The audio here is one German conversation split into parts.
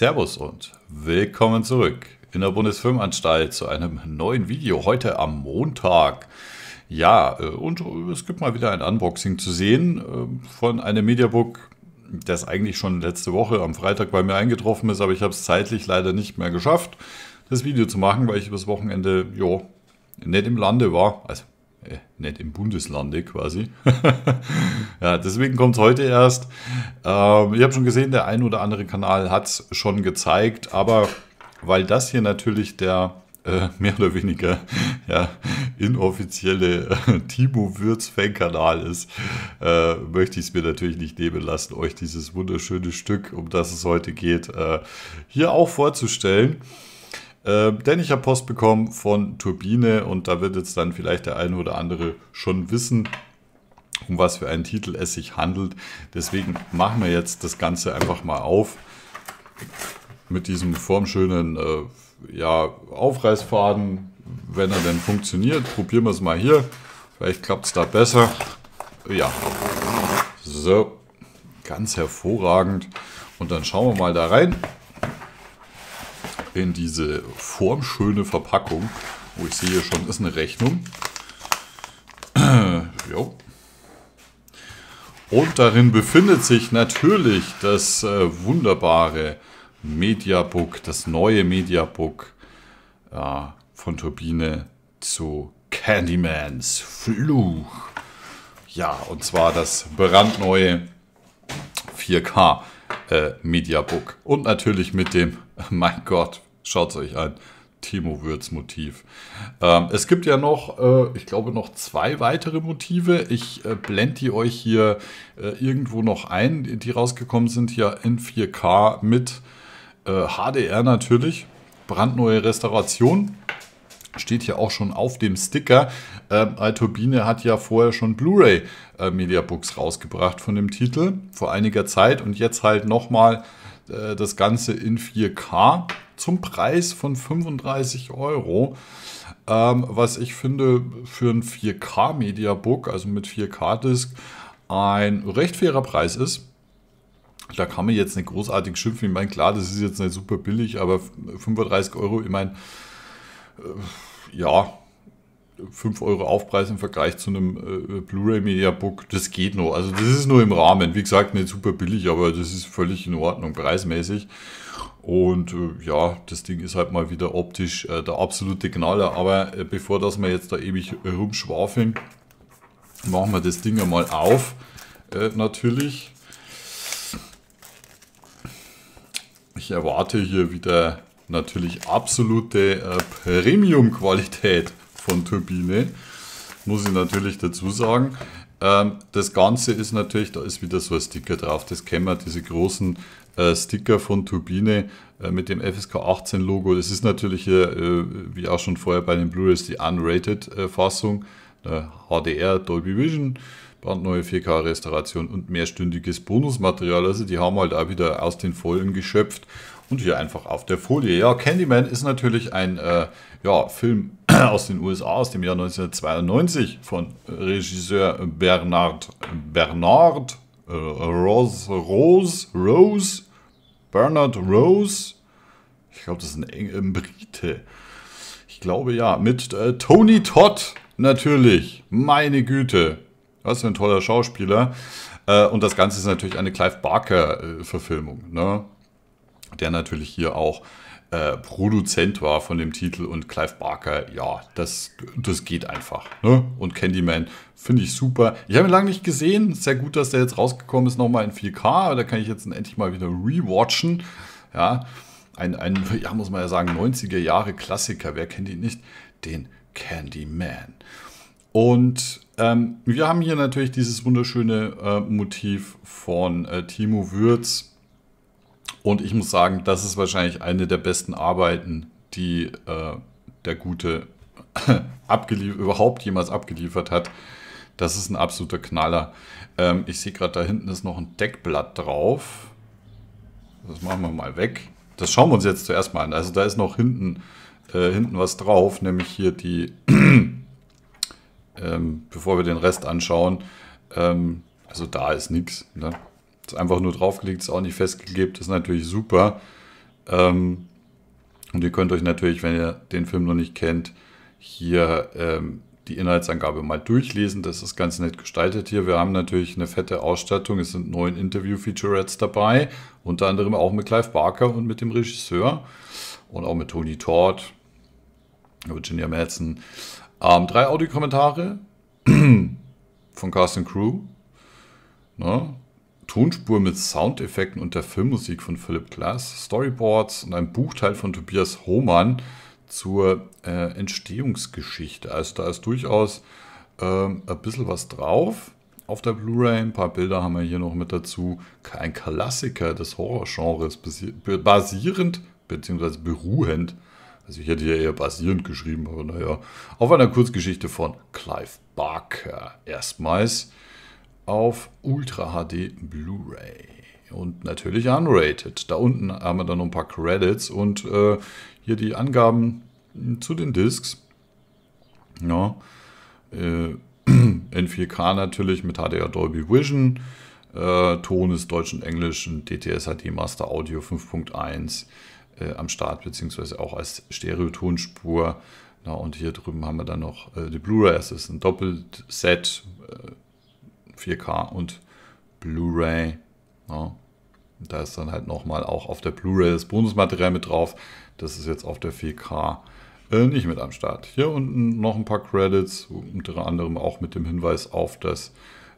Servus und willkommen zurück in der Bundesfilmanstalt zu einem neuen Video heute am Montag. Ja, äh, und äh, es gibt mal wieder ein Unboxing zu sehen äh, von einem Mediabook, das eigentlich schon letzte Woche am Freitag bei mir eingetroffen ist, aber ich habe es zeitlich leider nicht mehr geschafft, das Video zu machen, weil ich übers Wochenende, jo, nicht im Lande war. Also äh, nicht im Bundeslande quasi. ja, deswegen kommt es heute erst. Ähm, ich habe schon gesehen, der ein oder andere Kanal hat es schon gezeigt, aber weil das hier natürlich der äh, mehr oder weniger ja, inoffizielle äh, Timo Würz-Fan-Kanal ist, äh, möchte ich es mir natürlich nicht nehmen lassen, euch dieses wunderschöne Stück, um das es heute geht, äh, hier auch vorzustellen. Äh, denn ich habe Post bekommen von Turbine und da wird jetzt dann vielleicht der eine oder andere schon wissen, um was für einen Titel es sich handelt. Deswegen machen wir jetzt das Ganze einfach mal auf mit diesem formschönen äh, ja, Aufreißfaden, wenn er denn funktioniert. Probieren wir es mal hier. Vielleicht klappt es da besser. Ja, so, ganz hervorragend. Und dann schauen wir mal da rein in diese formschöne Verpackung. Wo ich sehe schon, ist eine Rechnung. jo. Und darin befindet sich natürlich das äh, wunderbare Mediabook, das neue Mediabook äh, von Turbine zu Candymans Fluch. Ja, und zwar das brandneue 4K. Äh, Mediabook. Und natürlich mit dem, mein Gott, schaut es euch an, Timo Würz Motiv. Ähm, es gibt ja noch, äh, ich glaube, noch zwei weitere Motive. Ich äh, blende die euch hier äh, irgendwo noch ein, die, rausgekommen sind, hier in 4K mit HDR äh, natürlich. Brandneue Restauration steht ja auch schon auf dem Sticker. Ähm, Alturbine hat ja vorher schon Blu-ray äh, Mediabooks rausgebracht von dem Titel vor einiger Zeit und jetzt halt nochmal äh, das Ganze in 4K zum Preis von 35 Euro. Ähm, was ich finde für ein 4K Mediabook, also mit 4K-Disc, ein recht fairer Preis ist. Da kann man jetzt nicht großartig schimpfen. Ich meine, klar, das ist jetzt nicht super billig, aber 35 Euro, ich meine, äh, ja, 5 Euro Aufpreis im Vergleich zu einem äh, Blu-ray Media Book, das geht noch. Also das ist nur im Rahmen. Wie gesagt, nicht super billig, aber das ist völlig in Ordnung, preismäßig. Und äh, ja, das Ding ist halt mal wieder optisch äh, der absolute Knaller. Aber äh, bevor dass wir jetzt da ewig rumschwafeln, machen wir das Ding einmal auf. Äh, natürlich. Ich erwarte hier wieder natürlich absolute äh, Premium-Qualität von Turbine, muss ich natürlich dazu sagen. Ähm, das Ganze ist natürlich, da ist wieder so ein Sticker drauf, das kennen wir, diese großen äh, Sticker von Turbine äh, mit dem FSK 18 Logo. Das ist natürlich hier, wie auch schon vorher bei den Blu-rays, die Unrated-Fassung, HDR, Dolby Vision brandneue 4K-Restauration und mehrstündiges Bonusmaterial. Also die haben halt auch wieder aus den Vollen geschöpft und hier einfach auf der Folie. Ja, Candyman ist natürlich ein äh, ja, Film aus den USA aus dem Jahr 1992 von äh, Regisseur Bernard Bernard äh, Rose Rose Rose Bernard Rose. Ich glaube, das ist ein, ein Brite. Ich glaube ja, mit äh, Tony Todd natürlich. Meine Güte. Was für ein toller Schauspieler. Äh, und das Ganze ist natürlich eine Clive Barker-Verfilmung. Äh, ne? der natürlich hier auch äh, Produzent war von dem Titel und Clive Barker, ja, das, das geht einfach. Ne? Und Candyman finde ich super. Ich habe ihn lange nicht gesehen. Sehr gut, dass der jetzt rausgekommen ist, nochmal in 4K. Da kann ich jetzt endlich mal wieder rewatchen. Ja, ein, ein ja, muss man ja sagen, 90er Jahre Klassiker. Wer kennt ihn nicht? Den Candyman. Und ähm, wir haben hier natürlich dieses wunderschöne äh, Motiv von äh, Timo Würz und ich muss sagen, das ist wahrscheinlich eine der besten Arbeiten, die äh, der Gute überhaupt jemals abgeliefert hat. Das ist ein absoluter Knaller. Ähm, ich sehe gerade, da hinten ist noch ein Deckblatt drauf. Das machen wir mal weg. Das schauen wir uns jetzt zuerst mal an. Also da ist noch hinten, äh, hinten was drauf, nämlich hier die, ähm, bevor wir den Rest anschauen, ähm, also da ist nichts. Ne? Ist einfach nur draufgelegt, ist auch nicht festgeklebt, ist natürlich super. Ähm, und ihr könnt euch natürlich, wenn ihr den Film noch nicht kennt, hier ähm, die Inhaltsangabe mal durchlesen. Das ist ganz nett gestaltet hier. Wir haben natürlich eine fette Ausstattung. Es sind neun Interview-Featurettes dabei, unter anderem auch mit Clive Barker und mit dem Regisseur und auch mit Tony Todd, Virginia Madsen. Ähm, drei Audiokommentare von Carsten Crew. Ne? Tonspur mit Soundeffekten und der Filmmusik von Philip Glass, Storyboards und einem Buchteil von Tobias Hohmann zur äh, Entstehungsgeschichte. Also da ist durchaus ähm, ein bisschen was drauf auf der Blu-ray. Ein paar Bilder haben wir hier noch mit dazu. Ein Klassiker des Horrorgenres basierend bzw. beruhend. Also ich hätte hier eher basierend geschrieben, aber naja. Auf einer Kurzgeschichte von Clive Barker erstmals auf Ultra HD Blu-ray. Und natürlich unrated. Da unten haben wir dann noch ein paar Credits und äh, hier die Angaben zu den Discs. Ja, äh, in 4K natürlich mit HDR Dolby Vision. Äh, Ton ist Deutsch und Englisch und DTS HD Master Audio 5.1 äh, am Start, beziehungsweise auch als Stereotonspur. Na, und hier drüben haben wir dann noch äh, die Blu-ray. Es ist ein Doppelset. Äh, 4K und Blu-ray. Ja. Ne? Da ist dann halt nochmal auch auf der Blu-ray das Bonusmaterial mit drauf. Das ist jetzt auf der 4K äh, nicht mit am Start. Hier unten noch ein paar Credits, unter anderem auch mit dem Hinweis auf das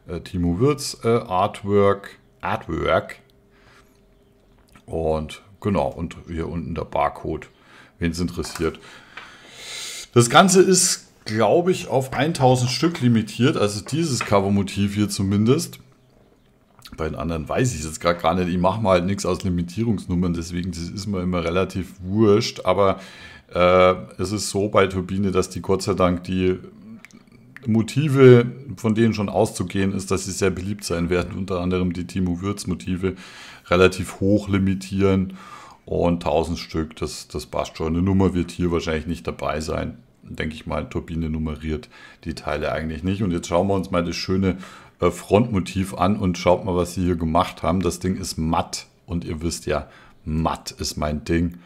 äh, Timo Wirz äh, Artwork. Artwork. Und genau, und hier unten der Barcode, wen es interessiert. Das Ganze ist glaube ich, auf 1000 Stück limitiert. Also dieses Covermotiv hier zumindest. Bei den anderen weiß ich es jetzt gar, gar nicht. Ich mache mal halt nichts aus Limitierungsnummern, deswegen das ist mir immer relativ wurscht. Aber äh, es ist so bei Turbine, dass die Gott sei Dank die Motive, von denen schon auszugehen ist, dass sie sehr beliebt sein werden. Unter anderem die Timo Würz-Motive relativ hoch limitieren und 1000 Stück, das, das passt schon. Eine Nummer wird hier wahrscheinlich nicht dabei sein denke ich mal, Turbine nummeriert die Teile eigentlich nicht. Und jetzt schauen wir uns mal das schöne äh, Frontmotiv an und schaut mal, was sie hier gemacht haben. Das Ding ist matt und ihr wisst ja, matt ist mein Ding.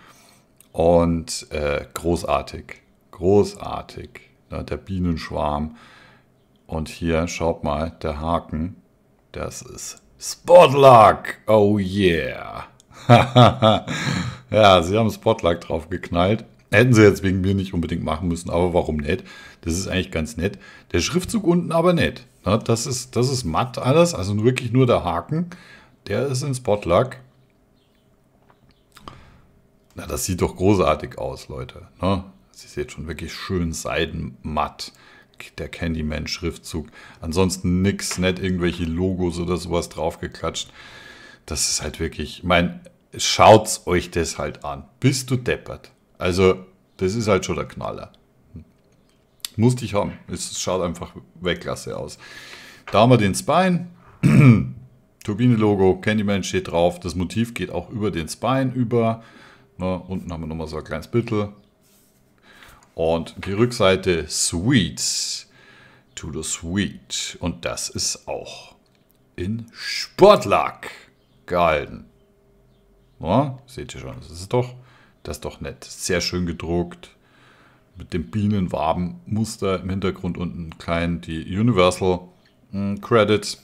Und äh, großartig, großartig. Ja, ne, der Bienenschwarm. Und hier, schaut mal, der Haken, das ist Spotluck. Oh yeah. ja, sie haben Spotluck drauf geknallt. Hätten sie jetzt wegen mir nicht unbedingt machen müssen, aber warum nicht? Das ist eigentlich ganz nett. Der Schriftzug unten aber nett. Na, ne? das, ist, das ist matt alles, also wirklich nur der Haken. Der ist in Spotluck. Na, das sieht doch großartig aus, Leute. Ne? Sie sieht schon wirklich schön seidenmatt. Der Candyman-Schriftzug. Ansonsten nix, nicht irgendwelche Logos oder sowas draufgeklatscht. Das ist halt wirklich, Ich meine, schaut euch das halt an. Bist du deppert? Also, das ist halt schon der Knaller. Musste ich haben. Es schaut einfach wegklasse aus. Da haben wir den Spine. Turbine-Logo, Candyman steht drauf. Das Motiv geht auch über den Spine über. Na, unten haben wir nochmal so ein kleines Bittel. Und die Rückseite Sweet. To the Sweet. Und das ist auch in Sportlack gehalten. Na, seht ihr schon, das ist doch das ist doch nett. Sehr schön gedruckt. Mit dem Bienenwabenmuster im Hintergrund unten klein. die Universal hm, Credits.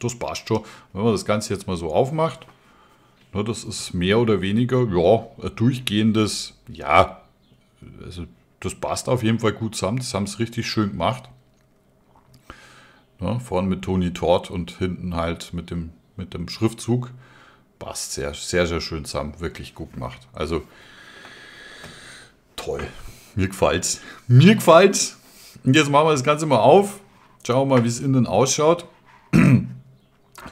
Das passt schon. Wenn man das Ganze jetzt mal so aufmacht, ne, das ist mehr oder weniger, ja, ein durchgehendes, ja, also das passt auf jeden Fall gut zusammen. Das haben es richtig schön gemacht. Ne, vorne mit Tony Tort und hinten halt mit dem, mit dem Schriftzug. Passt sehr, sehr, sehr schön zusammen. Wirklich gut gemacht. Also toll. Mir gefällt's. Mir gefällt's. Und jetzt machen wir das Ganze mal auf. Schauen wir mal, wie es innen ausschaut.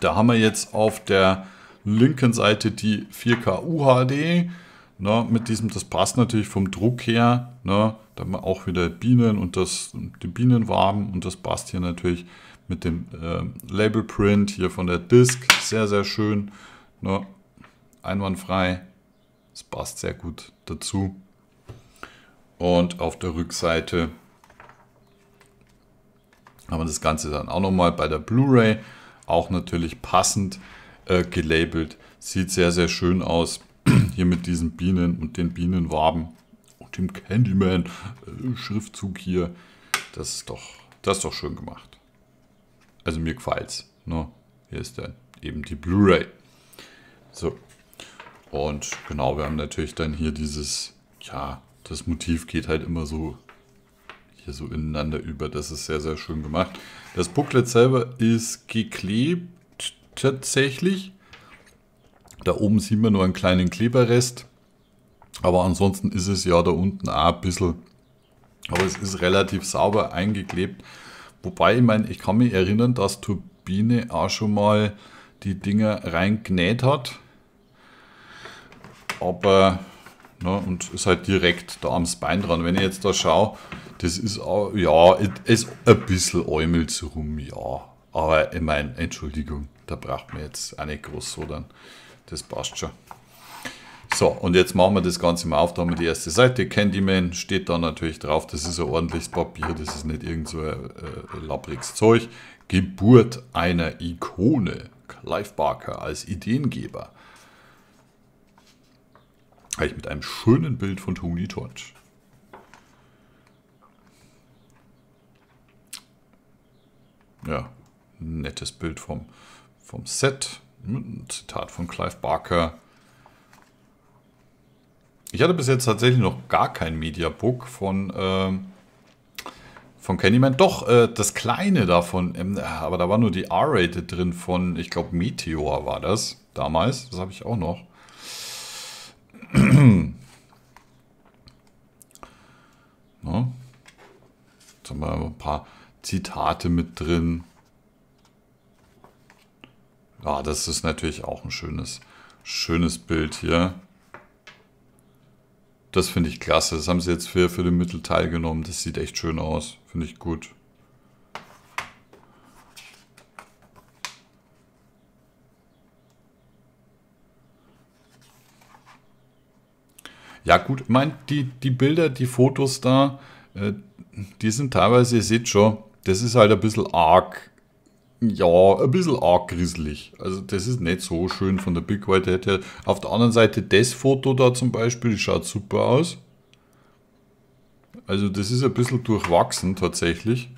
Da haben wir jetzt auf der linken Seite die 4K UHD. Ne, mit diesem, das passt natürlich vom Druck her. Ne, da haben wir auch wieder Bienen und das, die Bienenwaben und das passt hier natürlich mit dem äh, Label Print hier von der Disk. Sehr, sehr schön. Ne, einwandfrei. Das passt sehr gut dazu. Und auf der Rückseite haben wir das Ganze dann auch nochmal bei der Blu-ray, auch natürlich passend äh, gelabelt. Sieht sehr, sehr schön aus. Hier mit diesen Bienen und den Bienenwaben und dem Candyman-Schriftzug äh, hier. Das ist, doch, das ist doch schön gemacht. Also mir gefällt's. Ne? Hier ist dann eben die Blu-ray. So. Und genau, wir haben natürlich dann hier dieses, ja, das Motiv geht halt immer so hier so ineinander über. Das ist sehr, sehr schön gemacht. Das Booklet selber ist geklebt tatsächlich. Da oben sieht man nur einen kleinen Kleberrest. Aber ansonsten ist es ja da unten auch ein bisschen. Aber es ist relativ sauber eingeklebt. Wobei, ich meine, ich kann mich erinnern, dass Turbine auch schon mal die Dinger reingenäht hat. Aber Ne, und ist halt direkt da am Bein dran. Wenn ich jetzt da schaue, das ist auch, ja, ist ein bisschen Eumels rum, ja. Aber ich meine, Entschuldigung, da braucht man jetzt auch nicht groß so dann. Das passt schon. So, und jetzt machen wir das Ganze mal auf. Da haben wir die erste Seite. Candyman steht da natürlich drauf. Das ist ein ordentliches Papier. Das ist nicht irgend so ein äh, äh labbriges Zeug. Geburt einer Ikone. Clive Barker als Ideengeber. Eigentlich mit einem schönen Bild von Tony Todd. Ja, nettes Bild vom, vom Set. Ein Zitat von Clive Barker. Ich hatte bis jetzt tatsächlich noch gar kein Mediabook von, äh, von Candyman. Doch, äh, das kleine davon, ähm, aber da war nur die R-Rated drin von, ich glaube, Meteor war das damals. Das habe ich auch noch. Hm. no. Jetzt haben wir ein paar Zitate mit drin. Ja, das ist natürlich auch ein schönes, schönes Bild hier. Das finde ich klasse. Das haben sie jetzt für, für den Mittelteil genommen. Das sieht echt schön aus. Finde ich gut. Ja, gut, mein, die, die Bilder, die Fotos da, äh, die sind teilweise, ihr seht schon, das ist halt ein bisschen arg. Ja, ein bisschen arg grisselig. Also das ist nicht so schön von der Big White Hat her. Auf der anderen Seite das Foto da zum Beispiel, schaut super aus. Also das ist ein bisschen durchwachsen tatsächlich.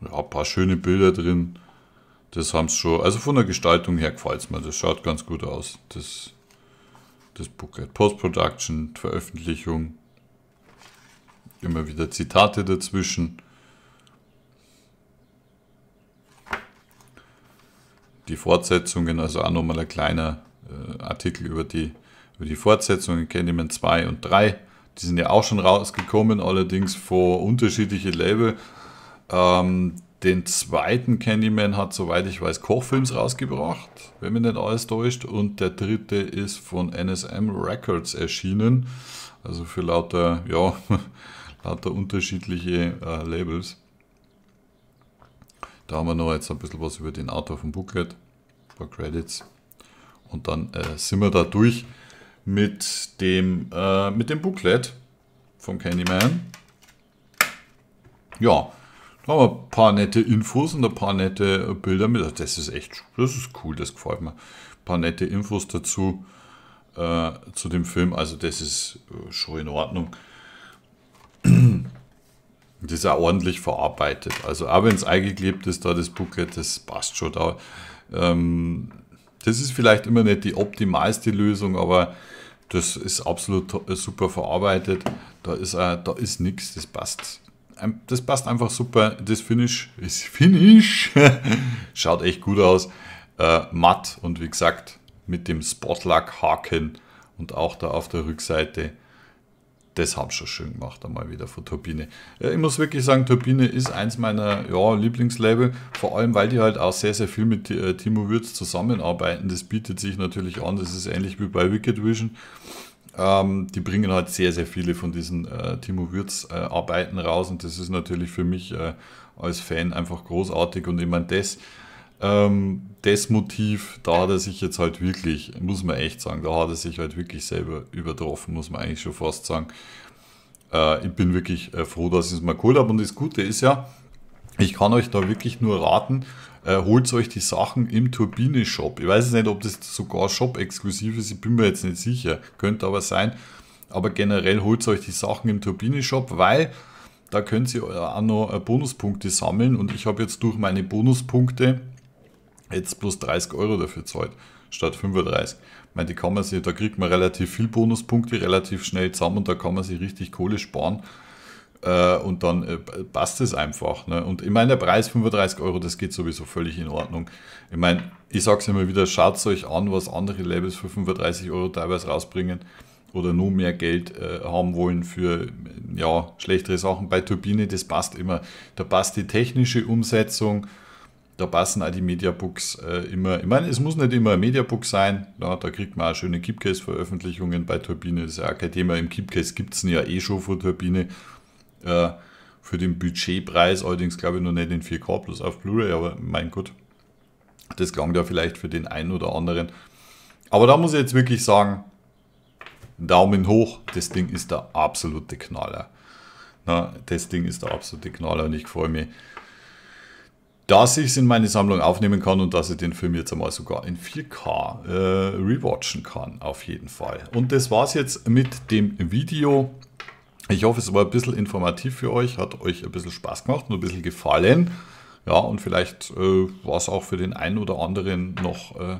Ja, ein paar schöne Bilder drin das haben sie schon. Also von der Gestaltung her gefällt es mir. Das schaut ganz gut aus. Das, das Booklet. Post-Production, Veröffentlichung. Immer wieder Zitate dazwischen. Die Fortsetzungen, also auch nochmal ein kleiner äh, Artikel über die, über die Fortsetzungen, Candyman 2 und 3. Die sind ja auch schon rausgekommen, allerdings vor unterschiedliche Label. Ähm, den zweiten Candyman hat, soweit ich weiß, Kochfilms rausgebracht, wenn mich nicht alles täuscht. Und der dritte ist von NSM Records erschienen. Also für lauter, ja, lauter unterschiedliche äh, Labels. Da haben wir noch jetzt ein bisschen was über den Autor vom Booklet, ein paar Credits. Und dann äh, sind wir da durch mit dem, äh, mit dem Booklet vom Candyman. Ja, haben wir ein paar nette Infos und ein paar nette Bilder mit. Also das ist echt, das ist cool, das gefällt mir. Ein paar nette Infos dazu, äh, zu dem Film. Also das ist äh, schon in Ordnung. Das ist auch ordentlich verarbeitet. Also auch wenn es eingeklebt ist, da das Booklet, das passt schon da. Ähm, das ist vielleicht immer nicht die optimalste Lösung, aber das ist absolut super verarbeitet. Da ist, da ist nichts, das passt das passt einfach super. Das Finish ist Finish. Schaut echt gut aus. Äh, matt und wie gesagt mit dem Spotlack-Haken und auch da auf der Rückseite. Das haben schon schön gemacht, einmal wieder von Turbine. Äh, ich muss wirklich sagen, Turbine ist eins meiner ja, Lieblingslabel, vor allem weil die halt auch sehr, sehr viel mit äh, Timo Würz zusammenarbeiten. Das bietet sich natürlich an, das ist ähnlich wie bei Wicked Vision. Ähm, die bringen halt sehr, sehr viele von diesen äh, Timo Würz-Arbeiten äh, raus und das ist natürlich für mich äh, als Fan einfach großartig und ich meine, das, ähm, das Motiv, da hat er sich jetzt halt wirklich, muss man echt sagen, da hat er sich halt wirklich selber übertroffen, muss man eigentlich schon fast sagen. Äh, ich bin wirklich äh, froh, dass ich es mal cool habe und das Gute ist ja, ich kann euch da wirklich nur raten, äh, holt euch die Sachen im Turbine-Shop. Ich weiß nicht, ob das sogar Shop-exklusiv ist, ich bin mir jetzt nicht sicher. Könnte aber sein. Aber generell holt euch die Sachen im Turbine-Shop, weil da könnt ihr auch noch äh, Bonuspunkte sammeln. Und ich habe jetzt durch meine Bonuspunkte jetzt plus 30 Euro dafür zahlt, statt 35. Ich meine, die kann man sich, da kriegt man relativ viel Bonuspunkte relativ schnell zusammen und da kann man sich richtig Kohle sparen äh, und dann äh, passt es einfach. Ne? Und ich meine, der Preis 35 Euro, das geht sowieso völlig in Ordnung. Ich meine, ich sage es immer wieder, schaut euch an, was andere Labels für 35 Euro teilweise rausbringen oder nur mehr Geld äh, haben wollen für ja, schlechtere Sachen. Bei Turbine, das passt immer. Da passt die technische Umsetzung, da passen auch die Mediabooks äh, immer. Ich meine, es muss nicht immer ein Mediabook sein. Ja, da kriegt man auch schöne Keepcase-Veröffentlichungen bei Turbine. Das ist ja auch kein Thema. Im Keepcase gibt es ja eh schon von Turbine. Äh, für den Budgetpreis, allerdings glaube ich noch nicht in 4K plus auf Blu-ray, aber mein Gott, das klang da vielleicht für den einen oder anderen. Aber da muss ich jetzt wirklich sagen, Daumen hoch, das Ding ist der absolute Knaller. Na, das Ding ist der absolute Knaller und ich freue mich, dass ich es in meine Sammlung aufnehmen kann und dass ich den Film jetzt einmal sogar in 4K äh, rewatchen kann, auf jeden Fall. Und das war es jetzt mit dem Video. Ich hoffe, es war ein bisschen informativ für euch, hat euch ein bisschen Spaß gemacht und ein bisschen gefallen. Ja, und vielleicht äh, war es auch für den einen oder anderen noch äh,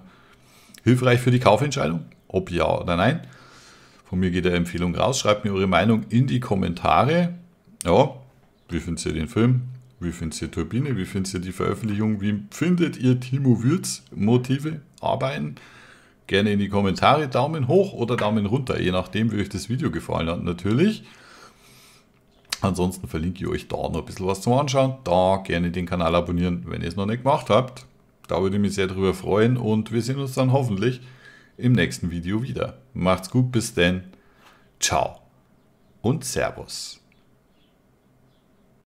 hilfreich für die Kaufentscheidung, ob ja oder nein. Von mir geht eine Empfehlung raus. Schreibt mir eure Meinung in die Kommentare. Ja, wie findet ihr den Film? Wie findet ihr Turbine? Wie findet ihr die Veröffentlichung? Wie findet ihr Timo Würz Motive, Arbeiten? Gerne in die Kommentare. Daumen hoch oder Daumen runter, je nachdem, wie euch das Video gefallen hat natürlich. Ansonsten verlinke ich euch da noch ein bisschen was zum Anschauen. Da gerne den Kanal abonnieren, wenn ihr es noch nicht gemacht habt. Da würde ich mich sehr darüber freuen und wir sehen uns dann hoffentlich im nächsten Video wieder. Macht's gut, bis denn. Ciao und Servus.